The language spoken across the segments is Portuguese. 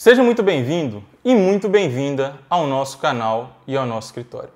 Seja muito bem-vindo e muito bem-vinda ao nosso canal e ao nosso escritório.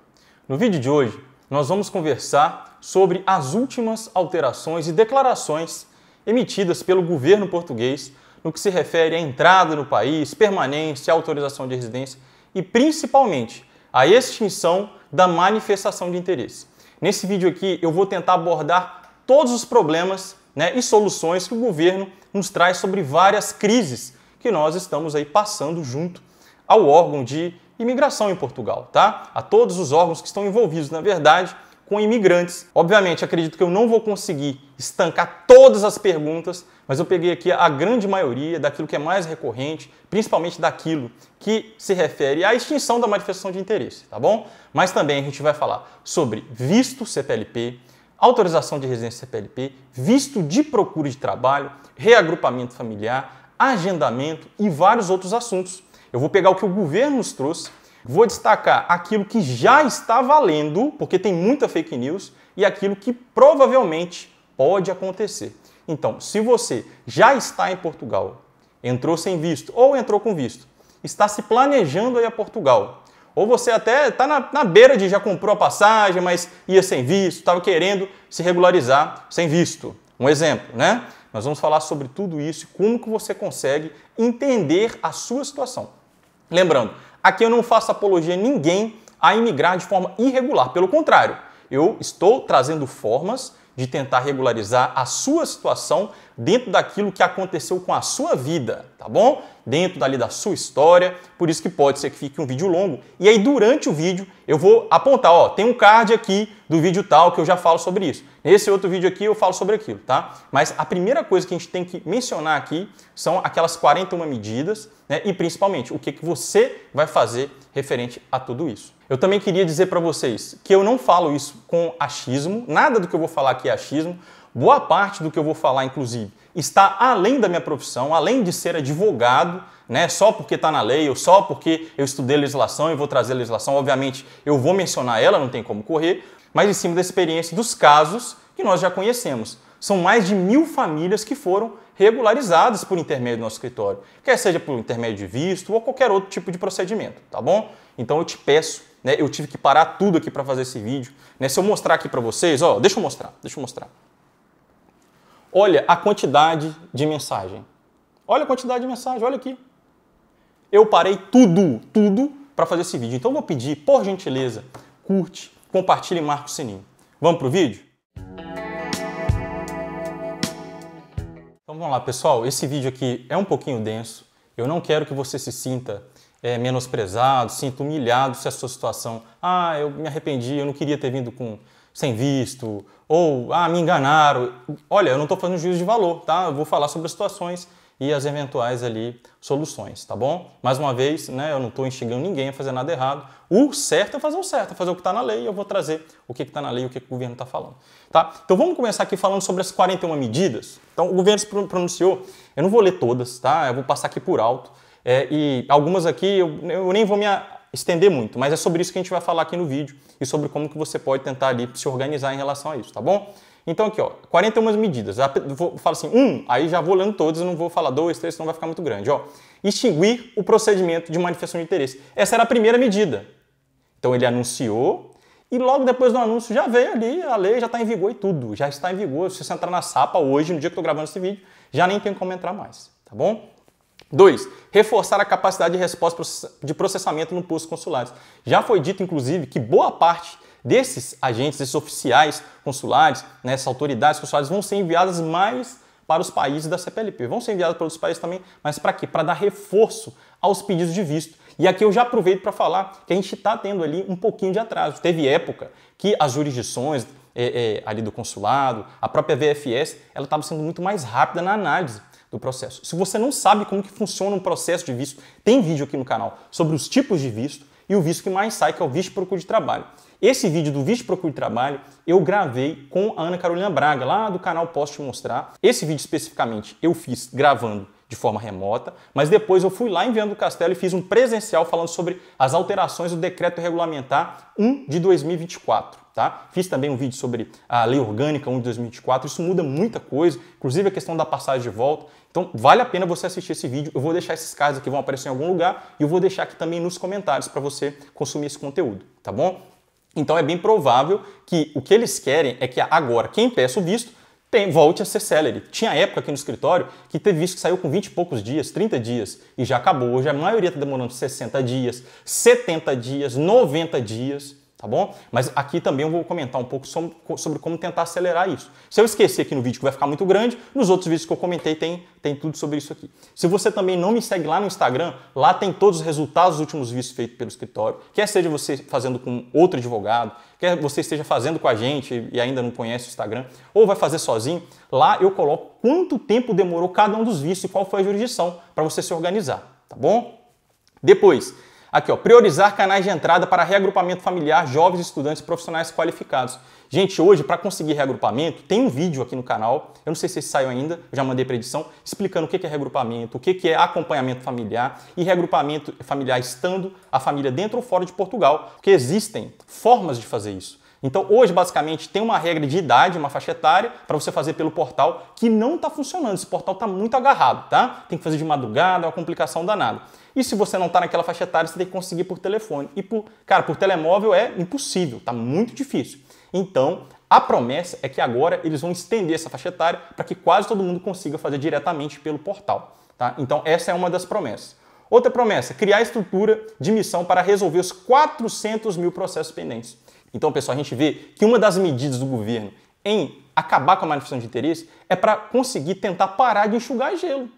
No vídeo de hoje, nós vamos conversar sobre as últimas alterações e declarações emitidas pelo governo português no que se refere à entrada no país, permanência, autorização de residência e principalmente a extinção da manifestação de interesse. Nesse vídeo aqui eu vou tentar abordar todos os problemas né, e soluções que o governo nos traz sobre várias crises que nós estamos aí passando junto ao órgão de imigração em Portugal, tá? A todos os órgãos que estão envolvidos, na verdade, com imigrantes. Obviamente, acredito que eu não vou conseguir estancar todas as perguntas, mas eu peguei aqui a grande maioria daquilo que é mais recorrente, principalmente daquilo que se refere à extinção da manifestação de interesse, tá bom? Mas também a gente vai falar sobre visto CPLP, autorização de residência CPLP, visto de procura de trabalho, reagrupamento familiar, agendamento e vários outros assuntos. Eu vou pegar o que o governo nos trouxe, vou destacar aquilo que já está valendo, porque tem muita fake news, e aquilo que provavelmente pode acontecer. Então, se você já está em Portugal, entrou sem visto ou entrou com visto, está se planejando ir a Portugal, ou você até está na, na, beira de já comprou a passagem, mas ia sem visto, estava querendo se regularizar sem visto. Um exemplo, né? Nós vamos falar sobre tudo isso e como que você consegue entender a sua situação. Lembrando, aqui eu não faço apologia a ninguém a imigrar de forma irregular. Pelo contrário, eu estou trazendo formas de tentar regularizar a sua situação dentro daquilo que aconteceu com a sua vida, tá bom? Dentro dali da sua história, por isso que pode ser que fique um vídeo longo. E aí durante o vídeo eu vou apontar, ó, tem um card aqui do vídeo tal que eu já falo sobre isso. Nesse outro vídeo aqui eu falo sobre aquilo, tá? Mas a primeira coisa que a gente tem que mencionar aqui são aquelas 41 medidas, né? E principalmente o que, que você vai fazer referente a tudo isso. Eu também queria dizer para vocês que eu não falo isso com achismo, nada do que eu vou falar aqui é achismo. Boa parte do que eu vou falar, inclusive, está além da minha profissão, além de ser advogado, né? Só porque está na lei ou só porque eu estudei legislação e vou trazer legislação, obviamente eu vou mencionar ela, não tem como correr, mas em cima da experiência dos casos que nós já conhecemos. São mais de mil famílias que foram regularizadas por intermédio do nosso escritório, quer seja por intermédio de visto ou qualquer outro tipo de procedimento, tá bom? Então eu te peço né? Eu tive que parar tudo aqui para fazer esse vídeo, né? Se eu mostrar aqui para vocês, ó, deixa eu mostrar, deixa eu mostrar. Olha a quantidade de mensagem. Olha a quantidade de mensagem, olha aqui. Eu parei tudo, tudo para fazer esse vídeo. Então eu vou pedir, por gentileza, curte, compartilhe e marca o sininho. Vamos pro vídeo? Então vamos lá, pessoal. Esse vídeo aqui é um pouquinho denso. Eu não quero que você se sinta é, menosprezado, sinto humilhado se a sua situação, ah, eu me arrependi, eu não queria ter vindo com sem visto, ou ah, me enganaram. Olha, eu não estou fazendo juízo de valor, tá? Eu vou falar sobre as situações e as eventuais ali soluções, tá bom? Mais uma vez, né, eu não estou instigando ninguém a fazer nada errado. O certo é fazer o certo, é fazer o que está na lei, eu vou trazer o que está na lei e o que, que o governo está falando. Tá? Então vamos começar aqui falando sobre as 41 medidas. Então o governo se pronunciou, eu não vou ler todas, tá? Eu vou passar aqui por alto. É, e algumas aqui eu, eu nem vou me estender muito, mas é sobre isso que a gente vai falar aqui no vídeo e sobre como que você pode tentar ali se organizar em relação a isso, tá bom? Então aqui, ó, 41 medidas. Eu falo assim, um, aí já vou lendo todas, não vou falar dois, três, senão vai ficar muito grande. Ó. Extinguir o procedimento de manifestação de interesse. Essa era a primeira medida. Então ele anunciou e logo depois do anúncio já veio ali, a lei já está em vigor e tudo. Já está em vigor. Se você entrar na SAPA hoje, no dia que eu estou gravando esse vídeo, já nem tem como entrar mais, tá bom? Dois, reforçar a capacidade de resposta de processamento no posto consulares. Já foi dito, inclusive, que boa parte desses agentes, desses oficiais consulares, né, essas autoridades consulares, vão ser enviadas mais para os países da CPLP. Vão ser enviadas para outros países também, mas para quê? Para dar reforço aos pedidos de visto. E aqui eu já aproveito para falar que a gente está tendo ali um pouquinho de atraso. Teve época que as jurisdições é, é, ali do consulado, a própria VFS, ela estava sendo muito mais rápida na análise do processo. Se você não sabe como que funciona um processo de visto, tem vídeo aqui no canal sobre os tipos de visto e o visto que mais sai, que é o visto de procura de trabalho. Esse vídeo do visto de procura de trabalho eu gravei com a Ana Carolina Braga, lá do canal Posso Te Mostrar. Esse vídeo especificamente eu fiz gravando de forma remota, mas depois eu fui lá em Viana do Castelo e fiz um presencial falando sobre as alterações do decreto regulamentar 1 de 2024. Tá? Fiz também um vídeo sobre a Lei Orgânica 1 de 2024, isso muda muita coisa, inclusive a questão da passagem de volta. Então, vale a pena você assistir esse vídeo. Eu vou deixar esses cards aqui, vão aparecer em algum lugar, e eu vou deixar aqui também nos comentários para você consumir esse conteúdo, tá bom? Então, é bem provável que o que eles querem é que agora quem peça o visto tem, volte a ser celery. Tinha época aqui no escritório que teve visto que saiu com 20 e poucos dias, 30 dias, e já acabou. Hoje a maioria está demorando 60 dias, 70 dias, 90 dias tá bom? Mas aqui também eu vou comentar um pouco sobre como tentar acelerar isso. Se eu esquecer aqui no vídeo que vai ficar muito grande, nos outros vídeos que eu comentei tem, tem tudo sobre isso aqui. Se você também não me segue lá no Instagram, lá tem todos os resultados dos últimos vídeos feitos pelo escritório, quer seja você fazendo com outro advogado, quer você esteja fazendo com a gente e ainda não conhece o Instagram, ou vai fazer sozinho, lá eu coloco quanto tempo demorou cada um dos vistos e qual foi a jurisdição para você se organizar, tá bom? Depois, Aqui, ó, priorizar canais de entrada para reagrupamento familiar, jovens estudantes profissionais qualificados. Gente, hoje, para conseguir reagrupamento, tem um vídeo aqui no canal, eu não sei se esse saiu ainda, eu já mandei para edição, explicando o que é reagrupamento, o que é acompanhamento familiar e reagrupamento familiar estando a família dentro ou fora de Portugal, porque existem formas de fazer isso. Então, hoje, basicamente, tem uma regra de idade, uma faixa etária, para você fazer pelo portal que não está funcionando. Esse portal está muito agarrado, tá? Tem que fazer de madrugada, é uma complicação danada. E se você não está naquela faixa etária, você tem que conseguir por telefone. E por, cara, por telemóvel é impossível, tá muito difícil. Então, a promessa é que agora eles vão estender essa faixa etária para que quase todo mundo consiga fazer diretamente pelo portal, tá? Então, essa é uma das promessas. Outra promessa, criar estrutura de missão para resolver os 400 mil processos pendentes. Então, pessoal, a gente vê que uma das medidas do governo em acabar com a manifestação de interesse é para conseguir tentar parar de enxugar gelo.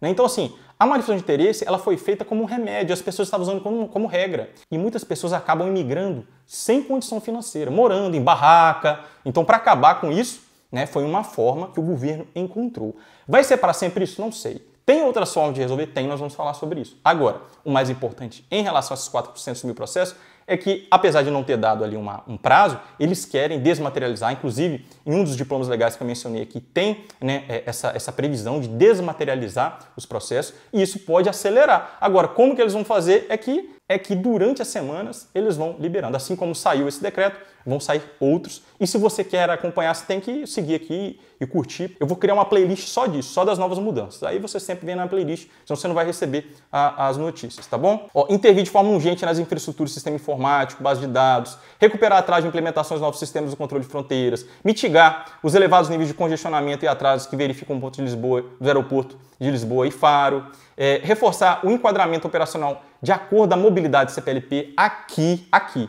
Né? Então, assim, a manifestação de interesse ela foi feita como um remédio, as pessoas estavam usando como, como regra. E muitas pessoas acabam imigrando sem condição financeira, morando em barraca. Então, para acabar com isso, né, foi uma forma que o governo encontrou. Vai ser para sempre isso? Não sei. Tem outras formas de resolver? Tem, nós vamos falar sobre isso. Agora, o mais importante em relação a esses 4% do processo é que, apesar de não ter dado ali uma, um prazo, eles querem desmaterializar. Inclusive, em um dos diplomas legais que eu mencionei aqui, tem né, é, essa, essa previsão de desmaterializar os processos e isso pode acelerar. Agora, como que eles vão fazer é que, é que durante as semanas eles vão liberando. Assim como saiu esse decreto, vão sair outros. E se você quer acompanhar, você tem que seguir aqui e curtir. Eu vou criar uma playlist só disso, só das novas mudanças. Aí você sempre vem na playlist, senão você não vai receber a, as notícias, tá bom? Ó, intervir de forma urgente nas infraestruturas, sistema informático, base de dados, recuperar atraso de implementações de novos sistemas do controle de fronteiras, mitigar os elevados níveis de congestionamento e atrasos que verificam o ponto de Lisboa, do aeroporto de Lisboa e Faro, é, reforçar o enquadramento operacional de acordo com a mobilidade CPLP aqui, aqui.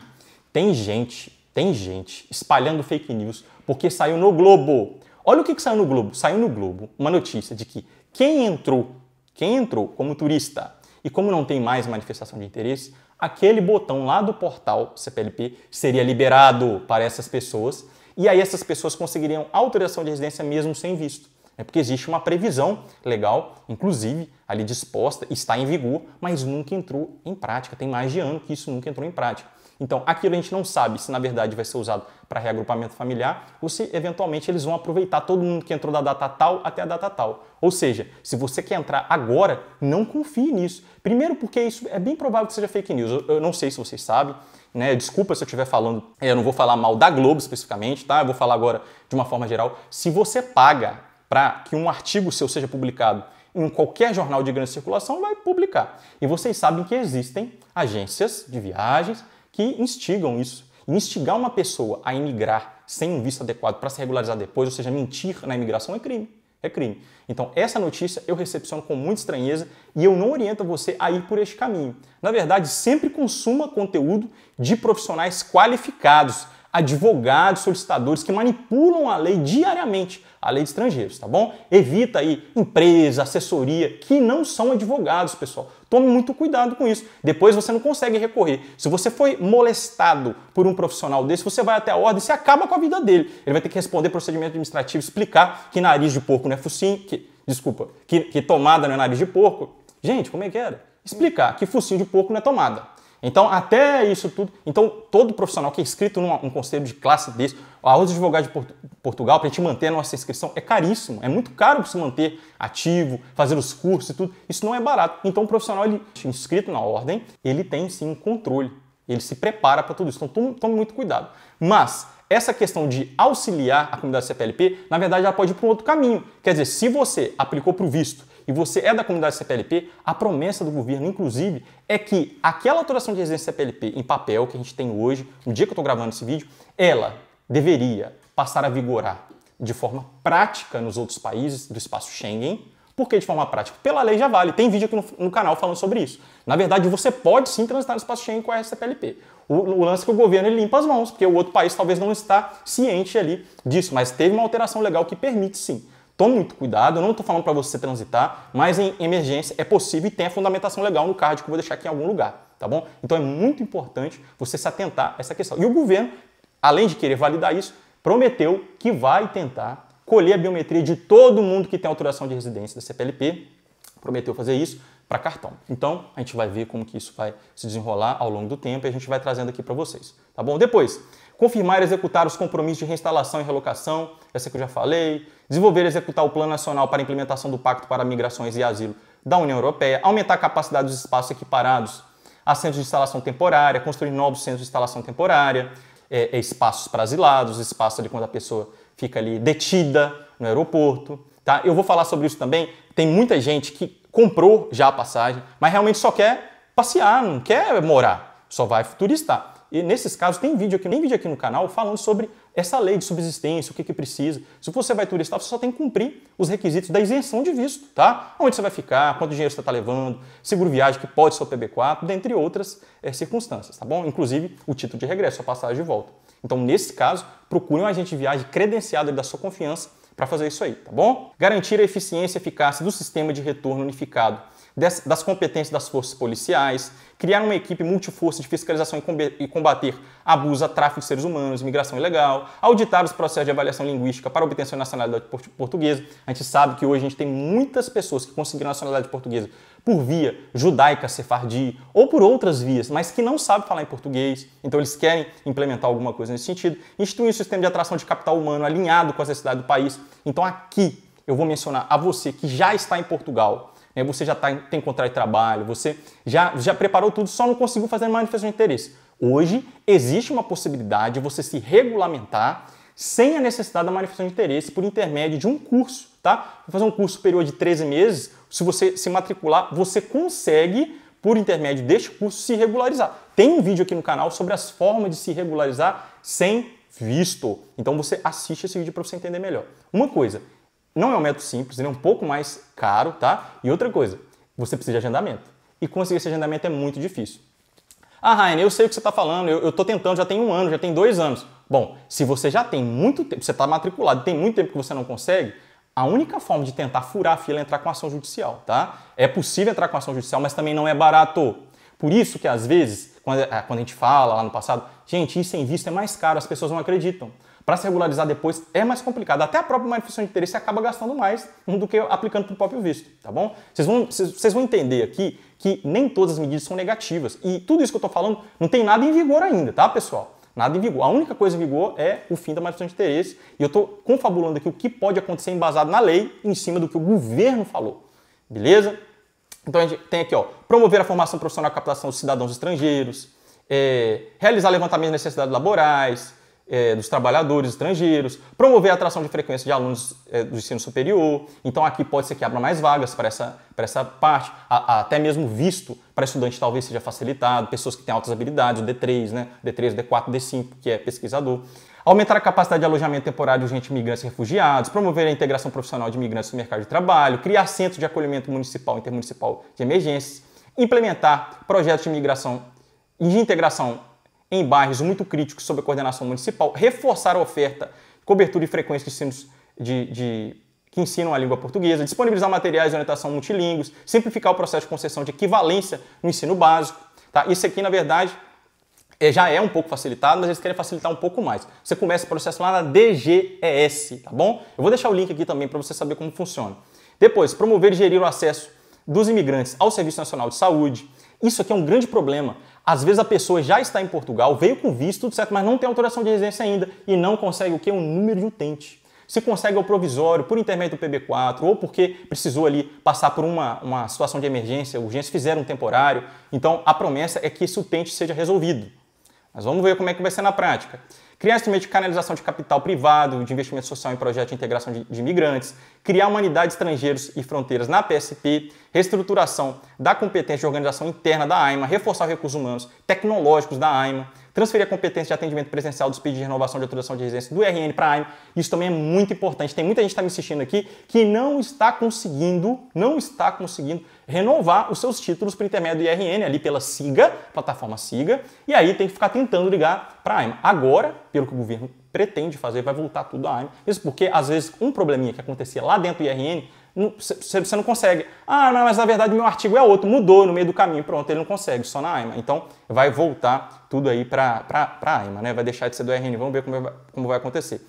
Tem gente tem gente espalhando fake news porque saiu no Globo. Olha o que, que saiu no Globo. Saiu no Globo uma notícia de que quem entrou, quem entrou como turista e como não tem mais manifestação de interesse, aquele botão lá do portal CPLP seria liberado para essas pessoas e aí essas pessoas conseguiriam autorização de residência mesmo sem visto. É porque existe uma previsão legal, inclusive, ali disposta, está em vigor, mas nunca entrou em prática. Tem mais de ano que isso nunca entrou em prática. Então, aquilo a gente não sabe se na verdade vai ser usado para reagrupamento familiar ou se eventualmente eles vão aproveitar todo mundo que entrou da data tal até a data tal. Ou seja, se você quer entrar agora, não confie nisso. Primeiro, porque isso é bem provável que seja fake news. Eu, não sei se vocês sabem, né? Desculpa se eu estiver falando, eu não vou falar mal da Globo especificamente, tá? Eu vou falar agora de uma forma geral. Se você paga para que um artigo seu seja publicado em qualquer jornal de grande circulação, vai publicar. E vocês sabem que existem agências de viagens que instigam isso. instigar uma pessoa a emigrar sem um visto adequado para se regularizar depois, ou seja, mentir na imigração é crime. É crime. Então, essa notícia eu recepciono com muita estranheza e eu não oriento você a ir por este caminho. Na verdade, sempre consuma conteúdo de profissionais qualificados, advogados, solicitadores que manipulam a lei diariamente, a lei de estrangeiros, tá bom? Evita aí empresa, assessoria que não são advogados, pessoal. Tome muito cuidado com isso. Depois você não consegue recorrer. Se você foi molestado por um profissional desse, você vai até a ordem e você acaba com a vida dele. Ele vai ter que responder procedimento administrativo, explicar que nariz de porco não é focinho, que, desculpa, que, que tomada não é nariz de porco. Gente, como é que era? Explicar que focinho de porco não é tomada. Então, até isso tudo. Então, todo profissional que é inscrito num um conselho de classe desse, a Ordem de Advogados de Porto, Portugal, para a gente manter a nossa inscrição, é caríssimo. É muito caro se manter ativo, fazer os cursos e tudo. Isso não é barato. Então, o profissional ele, inscrito na Ordem, ele tem sim um controle. Ele se prepara para tudo isso. Então, tome, tome muito cuidado. Mas, essa questão de auxiliar a comunidade CPLP, na verdade, ela pode ir para um outro caminho. Quer dizer, se você aplicou para o visto e você é da comunidade CPLP, a promessa do governo, inclusive, é que aquela alteração de residência CPLP em papel que a gente tem hoje, no dia que eu estou gravando esse vídeo, ela deveria passar a vigorar de forma prática nos outros países do espaço Schengen, porque de forma prática, pela lei já vale. Tem vídeo aqui no, no, canal falando sobre isso. Na verdade, você pode sim transitar no espaço Schengen com a RCPLP. O, o lance é que o governo limpa as mãos, porque o outro país talvez não está ciente ali disso, mas teve uma alteração legal que permite sim. Tome muito cuidado, eu não estou falando para você transitar, mas em emergência é possível e tem a fundamentação legal no card que eu vou deixar aqui em algum lugar, tá bom? Então é muito importante você se atentar a essa questão. E o governo, além de querer validar isso, prometeu que vai tentar colher a biometria de todo mundo que tem autorização de residência da CPLP, prometeu fazer isso para cartão. Então, a gente vai ver como que isso vai se desenrolar ao longo do tempo e a gente vai trazendo aqui para vocês, tá bom? Depois, confirmar e executar os compromissos de reinstalação e relocação, essa que eu já falei, desenvolver e executar o Plano Nacional para a Implementação do Pacto para Migrações e Asilo da União Europeia, aumentar a capacidade dos espaços equiparados a centros de instalação temporária, construir novos centros de instalação temporária, é, é, espaços para asilados, espaços quando a pessoa fica ali detida no aeroporto. Tá? Eu vou falar sobre isso também. Tem muita gente que comprou já a passagem, mas realmente só quer passear, não quer morar, só vai turistar. E nesses casos, tem vídeo aqui, tem vídeo aqui no canal falando sobre essa lei de subsistência, o que, que precisa. Se você vai turistar, você só tem que cumprir os requisitos da isenção de visto, tá? Onde você vai ficar, quanto dinheiro você está levando, seguro viagem, que pode ser o PB4, dentre outras é, circunstâncias, tá bom? Inclusive o título de regresso, a passagem de volta. Então, nesse caso, procure um agente de viagem credenciado da sua confiança para fazer isso aí, tá bom? Garantir a eficiência e eficácia do sistema de retorno unificado das competências das forças policiais, criar uma equipe multiforça de fiscalização e combater abuso a tráfico de seres humanos, imigração ilegal, auditar os processos de avaliação linguística para obtenção de nacionalidade portuguesa. A gente sabe que hoje a gente tem muitas pessoas que conseguiram nacionalidade portuguesa por via judaica, sefardi ou por outras vias, mas que não sabem falar em português, então eles querem implementar alguma coisa nesse sentido, instituir um sistema de atração de capital humano alinhado com a necessidade do país. Então aqui eu vou mencionar a você que já está em Portugal, né? você já tá, tem contrato de trabalho, você já, já preparou tudo, só não conseguiu fazer manifestação de interesse. Hoje existe uma possibilidade de você se regulamentar sem a necessidade da manifestação de interesse por intermédio de um curso, tá? Vou fazer um curso superior de 13 meses, se você se matricular, você consegue por intermédio deste curso se regularizar. Tem um vídeo aqui no canal sobre as formas de se regularizar sem visto. Então você assiste esse vídeo para você entender melhor. Uma coisa, não é um método simples, ele é um pouco mais caro, tá? E outra coisa, você precisa de agendamento. E conseguir esse agendamento é muito difícil. Ah, Rainer, eu sei o que você está falando, eu estou tentando, já tem um ano, já tem dois anos. Bom, se você já tem muito tempo, você está matriculado, tem muito tempo que você não consegue, a única forma de tentar furar a fila é entrar com ação judicial, tá? É possível entrar com ação judicial, mas também não é barato. Por isso que às vezes, quando, é, a gente fala lá no passado, gente, isso em vista é mais caro, as pessoas não acreditam para se regularizar depois é mais complicado. Até a própria manifestação de interesse acaba gastando mais do que aplicando para o próprio visto, tá bom? Vocês vão, vocês vão entender aqui que nem todas as medidas são negativas. E tudo isso que eu estou falando não tem nada em vigor ainda, tá, pessoal? Nada em vigor. A única coisa em vigor é o fim da manifestação de interesse. E eu estou confabulando aqui o que pode acontecer embasado na lei, em cima do que o governo falou. Beleza? Então a gente tem aqui, ó, promover a formação profissional e a captação de cidadãos estrangeiros, é, realizar levantamento de necessidades laborais, é, dos trabalhadores estrangeiros, promover a atração de frequência de alunos é, do ensino superior. Então, aqui pode ser que abra mais vagas para essa, para essa parte, a, a, até mesmo visto para estudante talvez seja facilitado, pessoas que têm altas habilidades, o D3, né? D3, D4, D5, que é pesquisador. Aumentar a capacidade de alojamento temporário de gente imigrantes e refugiados, promover a integração profissional de imigrantes no mercado de trabalho, criar centros de acolhimento municipal e intermunicipal de emergências, implementar projetos de imigração e de integração em bairros muito críticos sob a coordenação municipal, reforçar a oferta, cobertura e frequência de ensinos de, de que ensinam a língua portuguesa, disponibilizar materiais de orientação multilingües, simplificar o processo de concessão de equivalência no ensino básico. Tá? Isso aqui, na verdade, é, já é um pouco facilitado, mas eles querem facilitar um pouco mais. Você começa o processo lá na DGES, tá bom? Eu vou deixar o link aqui também para você saber como funciona. Depois, promover e gerir o acesso dos imigrantes ao Serviço Nacional de Saúde, isso aqui é um grande problema. Às vezes a pessoa já está em Portugal, veio com visto, tudo certo, mas não tem autorização de residência ainda e não consegue o que? Um número de utente. Se consegue é o provisório por intermédio do PB4 ou porque precisou ali passar por uma, uma situação de emergência, urgência, fizeram um temporário. Então a promessa é que esse utente seja resolvido. Mas vamos ver como é que vai ser na prática. Criar instrumentos de canalização de capital privado, de investimento social em projetos de integração de, de imigrantes, criar uma unidade de estrangeiros e fronteiras na PSP, reestruturação da competência de organização interna da AIMA, reforçar recursos humanos tecnológicos da AIMA, transferir a competência de atendimento presencial dos pedidos de renovação de autorização de residência do RN para a AIM. Isso também é muito importante. Tem muita gente que está me assistindo aqui que não está conseguindo, não está conseguindo renovar os seus títulos por intermédio do IRN ali pela SIGA, plataforma SIGA, e aí tem que ficar tentando ligar para a AIMA. Agora, pelo que o governo pretende fazer, vai voltar tudo à aime. Isso porque, às vezes, um probleminha que acontecia lá dentro do IRN você não consegue. Ah, mas na verdade meu artigo é outro, mudou no meio do caminho. Pronto, ele não consegue, só na AIMA. Então vai voltar tudo aí para a AIMA, né? vai deixar de ser do RN. Vamos ver como é vai, como vai acontecer.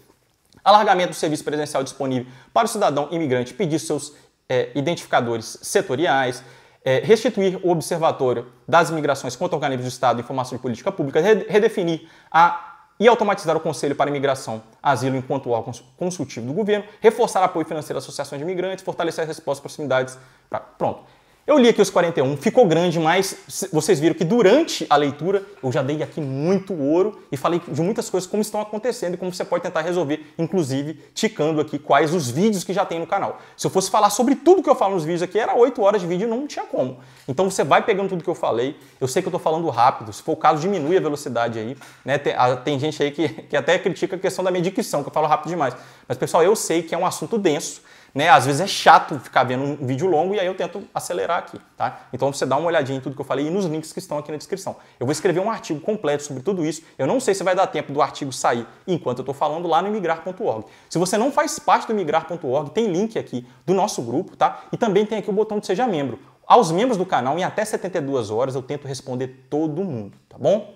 Alargamento do serviço presencial disponível para o cidadão imigrante pedir seus é, identificadores setoriais. É, restituir o observatório das imigrações contra organismos do Estado e informação de política pública, redefinir a e automatizar o Conselho para Imigração, Asilo enquanto órgão consultivo do governo, reforçar apoio financeiro às associações de imigrantes, fortalecer as respostas às proximidades. Pra... Pronto. Eu li aqui os 41, ficou grande, mas vocês viram que durante a leitura eu já dei aqui muito ouro e falei de muitas coisas como estão acontecendo e como você pode tentar resolver, inclusive ticando aqui quais os vídeos que já tem no canal. Se eu fosse falar sobre tudo que eu falo nos vídeos aqui, era 8 horas de vídeo e não tinha como. Então você vai pegando tudo que eu falei. Eu sei que eu estou falando rápido, se for o caso, diminui a velocidade aí. Né? Tem, a, tem gente aí que, que até critica a questão da minha dicção, que eu falo rápido demais. Mas pessoal, eu sei que é um assunto denso né? Às vezes é chato ficar vendo um vídeo longo e aí eu tento acelerar aqui, tá? Então você dá uma olhadinha em tudo que eu falei e nos links que estão aqui na descrição. Eu vou escrever um artigo completo sobre tudo isso. Eu não sei se vai dar tempo do artigo sair enquanto eu estou falando lá no migrar.org. Se você não faz parte do migrar.org, tem link aqui do nosso grupo, tá? E também tem aqui o botão de seja membro. Aos membros do canal, em até 72 horas, eu tento responder todo mundo, tá bom?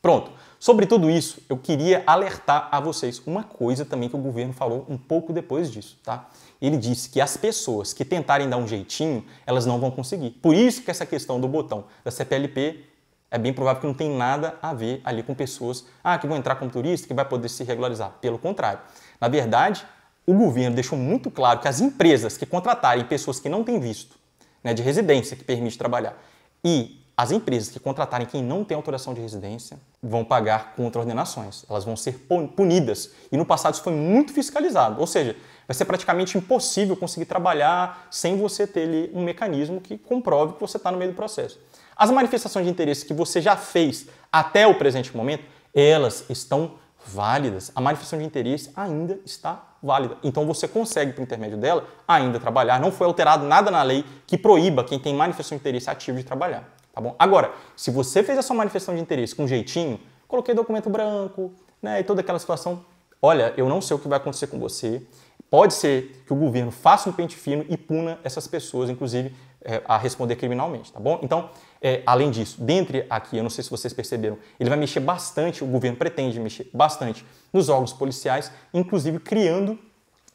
Pronto. Sobre tudo isso, eu queria alertar a vocês uma coisa também que o governo falou um pouco depois disso, tá? ele disse que as pessoas que tentarem dar um jeitinho, elas não vão conseguir. Por isso que essa questão do botão da CPLP é bem provável que não tem nada a ver ali com pessoas ah, que vão entrar como turista, que vai poder se regularizar. Pelo contrário. Na verdade, o governo deixou muito claro que as empresas que contratarem pessoas que não têm visto né, de residência que permite trabalhar e as empresas que contratarem quem não tem autorização de residência vão pagar contra ordenações. Elas vão ser punidas. E no passado isso foi muito fiscalizado. Ou seja, vai ser praticamente impossível conseguir trabalhar sem você ter ali, um mecanismo que comprove que você está no meio do processo. As manifestações de interesse que você já fez até o presente momento, elas estão válidas. A manifestação de interesse ainda está válida. Então você consegue, por intermédio dela, ainda trabalhar. Não foi alterado nada na lei que proíba quem tem manifestação de interesse ativo de trabalhar tá bom? Agora, se você fez a sua manifestação de interesse com jeitinho, coloquei documento branco, né, e toda aquela situação, olha, eu não sei o que vai acontecer com você, pode ser que o governo faça um pente fino e puna essas pessoas, inclusive, é, a responder criminalmente, tá bom? Então, é, além disso, dentre aqui, eu não sei se vocês perceberam, ele vai mexer bastante, o governo pretende mexer bastante nos órgãos policiais, inclusive criando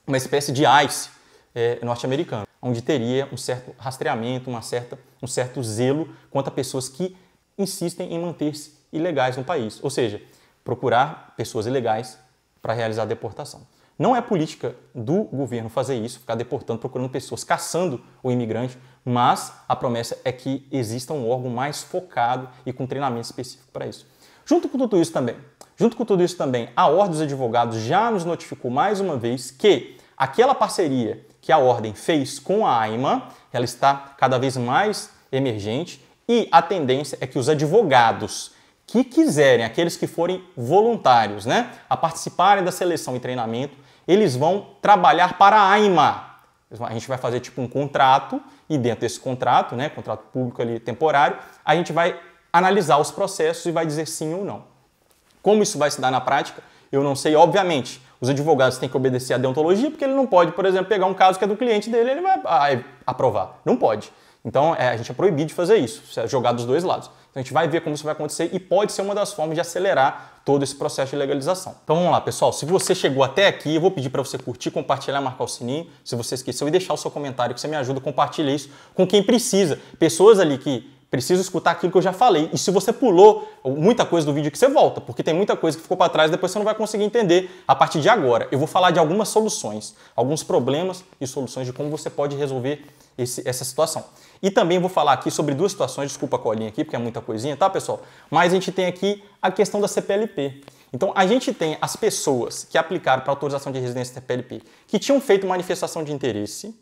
uma espécie de ICE é, eh, norte-americano onde teria um certo rastreamento, uma certa, um certo zelo quanto a pessoas que insistem em manter-se ilegais no país, ou seja, procurar pessoas ilegais para realizar a deportação. Não é política do governo fazer isso, ficar deportando, procurando pessoas, caçando o imigrante, mas a promessa é que exista um órgão mais focado e com treinamento específico para isso. Junto com tudo isso também, junto com tudo isso também, a Ordem dos Advogados já nos notificou mais uma vez que Aquela parceria que a Ordem fez com a AIMA, ela está cada vez mais emergente e a tendência é que os advogados que quiserem, aqueles que forem voluntários, né, a participarem da seleção e treinamento, eles vão trabalhar para a AIMA. A gente vai fazer tipo um contrato e dentro desse contrato, né, contrato público ali temporário, a gente vai analisar os processos e vai dizer sim ou não. Como isso vai se dar na prática, eu não sei, obviamente. Os advogados têm que obedecer à deontologia, porque ele não pode, por exemplo, pegar um caso que é do cliente dele, ele vai ah, é, aprovar. Não pode. Então, é, a gente é proibido de fazer isso, é jogar dos dois lados. Então, a gente vai ver como isso vai acontecer e pode ser uma das formas de acelerar todo esse processo de legalização. Então, vamos lá, pessoal. Se você chegou até aqui, eu vou pedir para você curtir, compartilhar, marcar o sininho, se você esqueceu, e deixar o seu comentário, que você me ajuda, compartilha isso com quem precisa. Pessoas ali que preciso escutar aquilo que eu já falei. E se você pulou muita coisa do vídeo que você volta, porque tem muita coisa que ficou para trás, depois você não vai conseguir entender a partir de agora. Eu vou falar de algumas soluções, alguns problemas e soluções de como você pode resolver esse, essa situação. E também vou falar aqui sobre duas situações, desculpa a colinha aqui, porque é muita coisinha, tá, pessoal? Mas a gente tem aqui a questão da CPLP. Então, a gente tem as pessoas que aplicaram para autorização de residência CPLP, que tinham feito manifestação de interesse,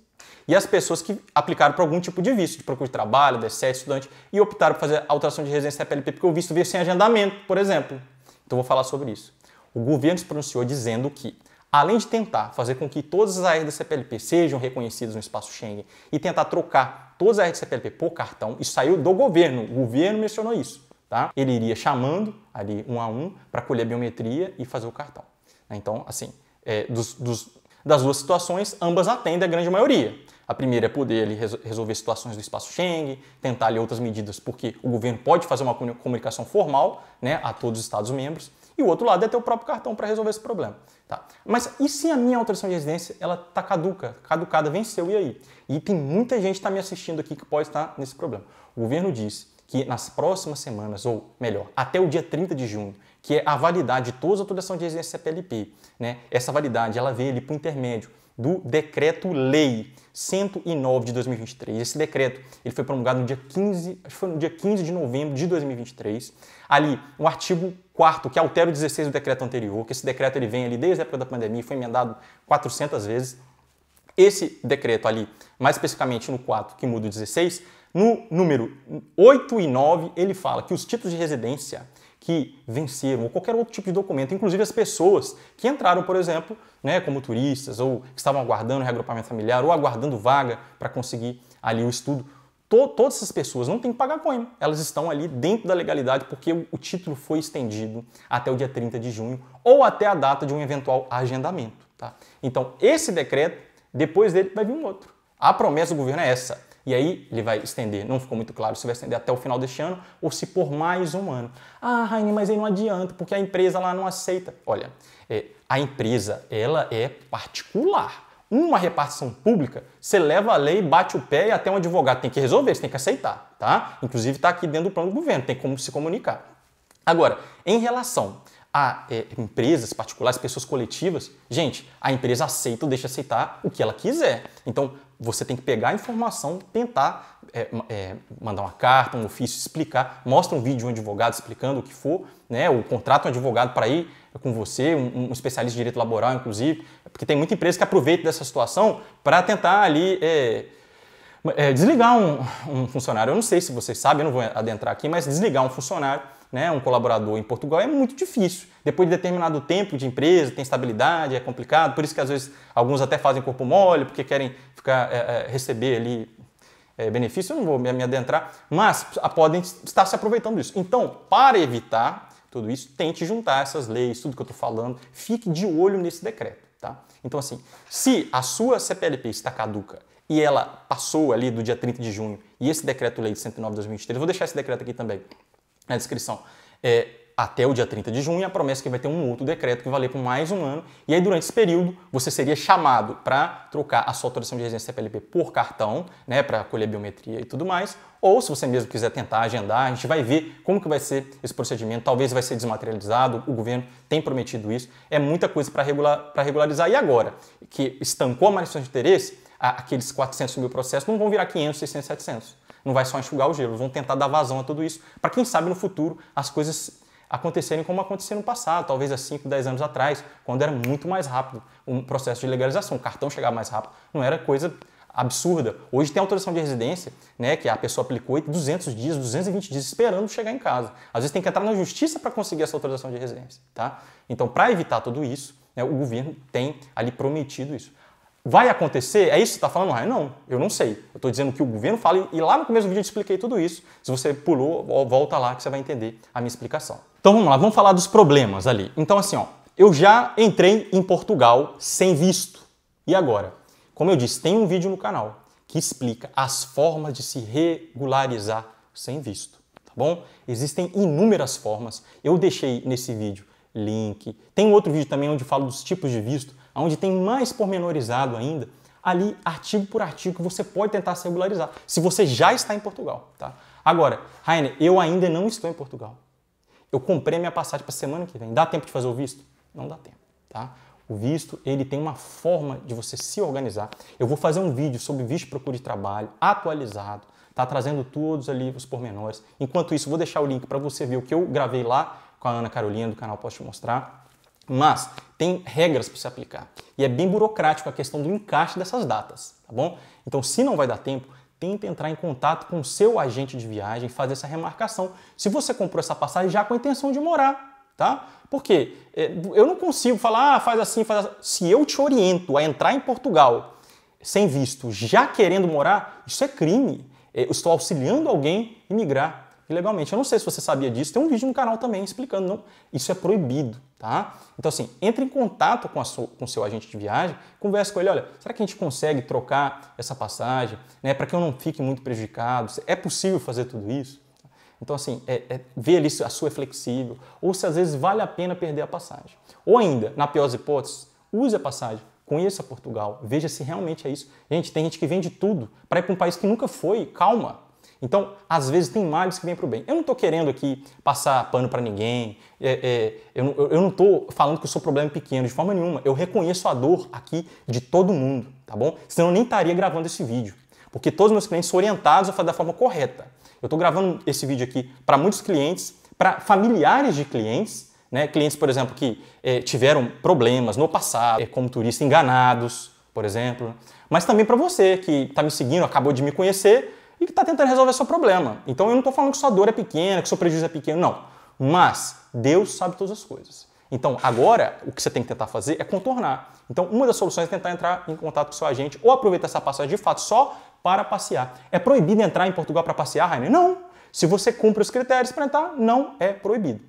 e as pessoas que aplicaram para algum tipo de visto, de procura de trabalho, de DSS, estudante, e optaram por fazer alteração de residência CPLP porque o visto veio sem agendamento, por exemplo. Então vou falar sobre isso. O governo se pronunciou dizendo que, além de tentar fazer com que todas as áreas da CPLP sejam reconhecidas no espaço Schengen e tentar trocar todas as áreas da CPLP por cartão, isso saiu do governo, o governo mencionou isso. Tá? Ele iria chamando ali um a um para colher a biometria e fazer o cartão. Né? Então, assim, é, dos, dos das duas situações, ambas atendem a grande maioria. A primeira é poder ali, resolver situações do espaço Schengen, tentar ali, outras medidas, porque o governo pode fazer uma comunicação formal né, a todos os Estados-membros. E o outro lado é ter o próprio cartão para resolver esse problema. Tá. Mas e se a minha alteração de residência ela está caduca, caducada, venceu, e aí? E tem muita gente que está me assistindo aqui que pode estar nesse problema. O governo disse que nas próximas semanas, ou melhor, até o dia 30 de junho, que é a validade de todas as autorizações de residência CPLP. Né? Essa validade ela veio ali por intermédio do Decreto-Lei 109 de 2023. Esse decreto ele foi promulgado no dia 15, acho que foi no dia 15 de novembro de 2023. Ali, o artigo 4 que altera o 16 do decreto anterior, que esse decreto ele vem ali desde a época da pandemia, foi emendado 400 vezes. Esse decreto ali, mais especificamente no 4, que muda o 16, no número 8 e 9, ele fala que os títulos de residência que venceram, ou qualquer outro tipo de documento, inclusive as pessoas que entraram, por exemplo, né, como turistas, ou que estavam aguardando reagrupamento familiar, ou aguardando vaga para conseguir ali o estudo. To todas essas pessoas não têm que pagar coima, elas estão ali dentro da legalidade porque o título foi estendido até o dia 30 de junho ou até a data de um eventual agendamento. Tá? Então, esse decreto, depois dele vai vir um outro. A promessa do governo é essa: e aí ele vai estender, não ficou muito claro se vai estender até o final deste ano ou se por mais um ano. Ah, Raine, mas aí não adianta, porque a empresa lá não aceita. Olha, é, a empresa, ela é particular. Uma repartição pública, você leva a lei, bate o pé e até um advogado tem que resolver, você tem que aceitar, tá? Inclusive está aqui dentro do plano do governo, tem como se comunicar. Agora, em relação a é, empresas particulares, pessoas coletivas, gente, a empresa aceita ou deixa aceitar o que ela quiser. Então, você tem que pegar a informação, tentar é, é, mandar uma carta, um ofício, explicar, mostra um vídeo de um advogado explicando o que for, né? ou contrata um advogado para ir com você, um, um, especialista de direito laboral, inclusive, porque tem muita empresa que aproveita dessa situação para tentar ali é, é, desligar um, um funcionário. Eu não sei se vocês sabem, eu não vou adentrar aqui, mas desligar um funcionário né, um colaborador em Portugal é muito difícil. Depois de determinado tempo de empresa, tem estabilidade, é complicado, por isso que às vezes alguns até fazem corpo mole, porque querem ficar é, é, receber ali é, benefício, eu não vou me adentrar, mas podem estar se aproveitando disso. Então, para evitar tudo isso, tente juntar essas leis, tudo que eu estou falando, fique de olho nesse decreto. Tá? Então, assim, se a sua CPLP está caduca e ela passou ali do dia 30 de junho e esse decreto-lei de 109 de 2023, vou deixar esse decreto aqui também, na descrição. É, até o dia 30 de junho, a promessa é que vai ter um outro decreto que valer por mais um ano, e aí durante esse período você seria chamado para trocar a sua autorização de residência CPLP por cartão, né, para colher biometria e tudo mais, ou se você mesmo quiser tentar agendar, a gente vai ver como que vai ser esse procedimento, talvez vai ser desmaterializado, o governo tem prometido isso, é muita coisa para regular, regularizar. E agora, que estancou a manifestação de interesse, aqueles 400 mil processos não vão virar 500, 600, 700 não vai só enxugar o gelo, vão tentar dar vazão a tudo isso, para quem sabe no futuro as coisas acontecerem como aconteceram no passado, talvez há 5, 10 anos atrás, quando era muito mais rápido o processo de legalização, o cartão chegava mais rápido, não era coisa absurda. Hoje tem autorização de residência, né, que a pessoa aplicou e 200 dias, 220 dias esperando chegar em casa. Às vezes tem que entrar na justiça para conseguir essa autorização de residência, tá? Então, para evitar tudo isso, né, o governo tem ali prometido isso. Vai acontecer? É isso que você está falando, Ryan? Não, eu não sei. Eu estou dizendo que o governo fala e lá no começo do vídeo eu expliquei tudo isso. Se você pulou, volta lá que você vai entender a minha explicação. Então vamos lá, vamos falar dos problemas ali. Então assim, ó, eu já entrei em Portugal sem visto. E agora? Como eu disse, tem um vídeo no canal que explica as formas de se regularizar sem visto, tá bom? Existem inúmeras formas. Eu deixei nesse vídeo link. Tem um outro vídeo também onde falo dos tipos de visto onde tem mais pormenorizado ainda, ali, artigo por artigo, você pode tentar se regularizar, se você já está em Portugal. Tá? Agora, Rainer, eu ainda não estou em Portugal. Eu comprei minha passagem para semana que vem. Dá tempo de fazer o visto? Não dá tempo. Tá? O visto, ele tem uma forma de você se organizar. Eu vou fazer um vídeo sobre visto de procura de trabalho, atualizado, tá trazendo todos ali os pormenores. Enquanto isso, vou deixar o link para você ver o que eu gravei lá com a Ana Carolina do canal Posso Te Mostrar. Mas tem regras para se aplicar. E é bem burocrático a questão do encaixe dessas datas, tá bom? Então, se não vai dar tempo, tente entrar em contato com o seu agente de viagem, fazer essa remarcação. Se você comprou essa passagem já com a intenção de morar, tá? Porque é, eu não consigo falar, ah, faz assim, faz assim. Se eu te oriento a entrar em Portugal sem visto, já querendo morar, isso é crime. É, eu estou auxiliando alguém imigrar ilegalmente. Eu não sei se você sabia disso, tem um vídeo no canal também explicando, não, isso é proibido, tá? Então assim, entre em contato com, sua, com o seu agente de viagem, converse com ele, olha, será que a gente consegue trocar essa passagem, né, para que eu não fique muito prejudicado? É possível fazer tudo isso? Então, assim, é, é, ali se a sua é flexível, ou se às vezes vale a pena perder a passagem. Ou ainda, na pior hipótese, use a passagem, conheça Portugal, veja se realmente é isso. Gente, tem gente que vende tudo para ir para um país que nunca foi, calma. Então, às vezes, tem males que vêm para o bem. Eu não estou querendo aqui passar pano para ninguém, é, é, eu, eu não estou falando que o seu problema é pequeno, de forma nenhuma. Eu reconheço a dor aqui de todo mundo, tá bom? Senão eu nem estaria gravando esse vídeo, porque todos os meus clientes são orientados a fazer da forma correta. Eu estou gravando esse vídeo aqui para muitos clientes, para familiares de clientes, né? clientes, por exemplo, que é, tiveram problemas no passado, é, como turista enganados, por exemplo, mas também para você que está me seguindo, acabou de me conhecer, e que está tentando resolver seu problema. Então eu não estou falando que sua dor é pequena, que seu prejuízo é pequeno, não. Mas Deus sabe todas as coisas. Então agora o que você tem que tentar fazer é contornar. Então uma das soluções é tentar entrar em contato com seu agente ou aproveitar essa passagem de fato só para passear. É proibido entrar em Portugal para passear, Rainer? Não. Se você cumpre os critérios para entrar, não é proibido.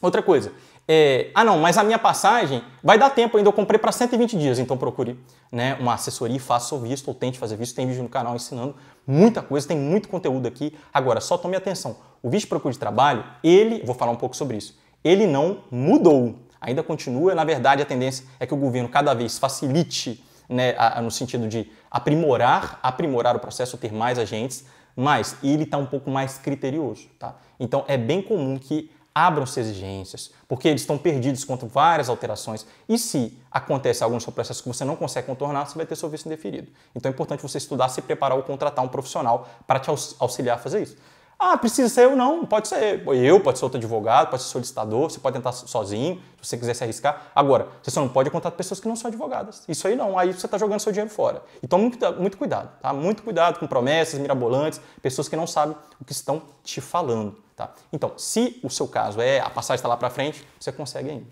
Outra coisa, é, ah, não, mas a minha passagem vai dar tempo ainda. Eu comprei para 120 dias, então procure né, uma assessoria e faça o visto ou tente fazer visto. Tem vídeo no canal ensinando muita coisa, tem muito conteúdo aqui. Agora, só tome atenção: o visto de procura de trabalho, ele, vou falar um pouco sobre isso, ele não mudou, ainda continua. Na verdade, a tendência é que o governo cada vez facilite, né, a, a, no sentido de aprimorar, aprimorar o processo, ter mais agentes, mas ele está um pouco mais criterioso. Tá? Então, é bem comum que abram-se exigências, porque eles estão perdidos contra várias alterações. E se acontece seu processo que você não consegue contornar, você vai ter seu visto indeferido. Então é importante você estudar, se preparar ou contratar um profissional para te auxiliar a fazer isso. Ah, precisa ser eu? Não, pode ser eu, pode ser outro advogado, pode ser solicitador, você pode tentar sozinho, se você quiser se arriscar. Agora, você só não pode contratar pessoas que não são advogadas. Isso aí não, aí você está jogando seu dinheiro fora. Então, muito, muito cuidado, tá? Muito cuidado com promessas mirabolantes, pessoas que não sabem o que estão te falando. Tá? Então, se o seu caso é a passagem está lá para frente, você consegue ainda.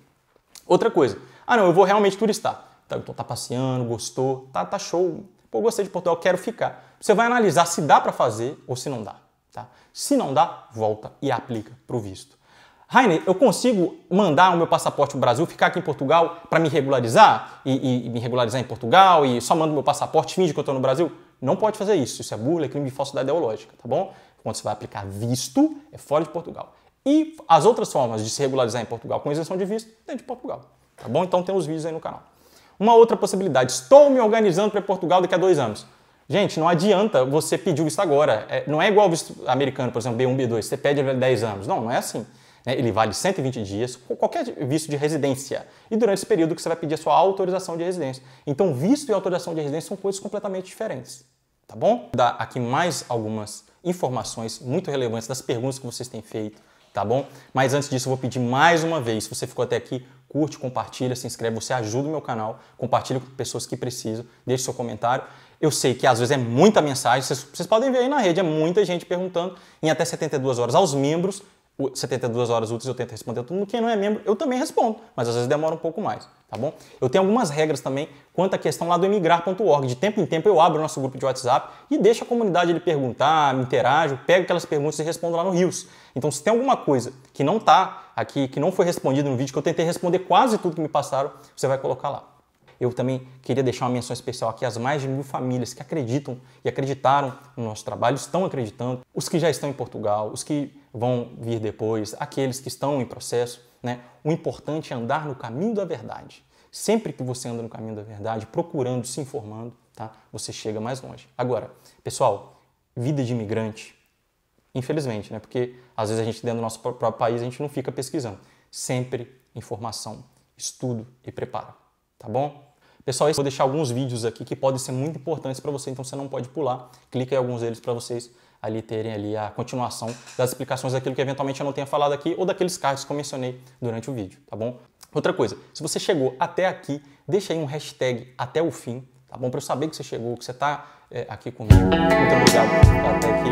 Outra coisa, ah não, eu vou realmente turistar. Tá, então tá passeando, gostou, tá, tá show. Pô, gostei de Portugal, quero ficar. Você vai analisar se dá para fazer ou se não dá. Tá? Se não dá, volta e aplica para o visto. Rainer, eu consigo mandar o meu passaporte para o Brasil, ficar aqui em Portugal para me regularizar e, e, e, me regularizar em Portugal e só mando meu passaporte, finge que eu estou no Brasil? Não pode fazer isso. Isso é burla, é crime de falsidade ideológica, tá bom? quando você vai aplicar visto, é fora de Portugal. E as outras formas de se regularizar em Portugal com isenção de visto, dentro de Portugal. Tá bom? Então tem os vídeos aí no canal. Uma outra possibilidade, estou me organizando para Portugal daqui a dois anos. Gente, não adianta você pedir o visto agora. É, não é igual o visto americano, por exemplo, B1, B2, você pede 10 anos. Não, não é assim. Né? Ele vale 120 dias, qualquer visto de residência. E durante esse período que você vai pedir a sua autorização de residência. Então, visto e autorização de residência são coisas completamente diferentes. Tá bom? Vou dar aqui mais algumas informações muito relevantes das perguntas que vocês têm feito, tá bom? Mas antes disso, eu vou pedir mais uma vez, se você ficou até aqui, curte, compartilha, se inscreve, você ajuda o meu canal, compartilha com pessoas que precisam, deixe seu comentário. Eu sei que às vezes é muita mensagem, vocês, vocês podem ver aí na rede, é muita gente perguntando em até 72 horas aos membros, 72 horas úteis eu tento responder Todo mundo Quem não é membro, eu também respondo, mas às vezes demora um pouco mais tá bom? Eu tenho algumas regras também quanto à questão lá do emigrar.org. De tempo em tempo eu abro o nosso grupo de WhatsApp e deixo a comunidade ele perguntar, me interajo, pego aquelas perguntas e respondo lá no Rios. Então se tem alguma coisa que não tá aqui, que não foi respondida no vídeo, que eu tentei responder quase tudo que me passaram, você vai colocar lá. Eu também queria deixar uma menção especial aqui às mais de mil famílias que acreditam e acreditaram no nosso trabalho, estão acreditando, os que já estão em Portugal, os que vão vir depois, aqueles que estão em processo. Né? O importante é andar no caminho da verdade. Sempre que você anda no caminho da verdade, procurando, se informando, tá? você chega mais longe. Agora, pessoal, vida de imigrante, infelizmente, né? porque às vezes a gente dentro do nosso próprio país, a gente não fica pesquisando. Sempre informação, estudo e preparo, tá bom? Pessoal, eu vou deixar alguns vídeos aqui que podem ser muito importantes para você, então você não pode pular. Clica em alguns deles para vocês ali terem ali a continuação das explicações daquilo que eventualmente eu não tenha falado aqui ou daqueles cards que eu mencionei durante o vídeo, tá bom? Outra coisa, se você chegou até aqui, deixa aí um hashtag até o fim, tá bom? Para eu saber que você chegou, que você está é, aqui comigo. Muito obrigado tá até aqui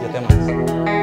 e até mais.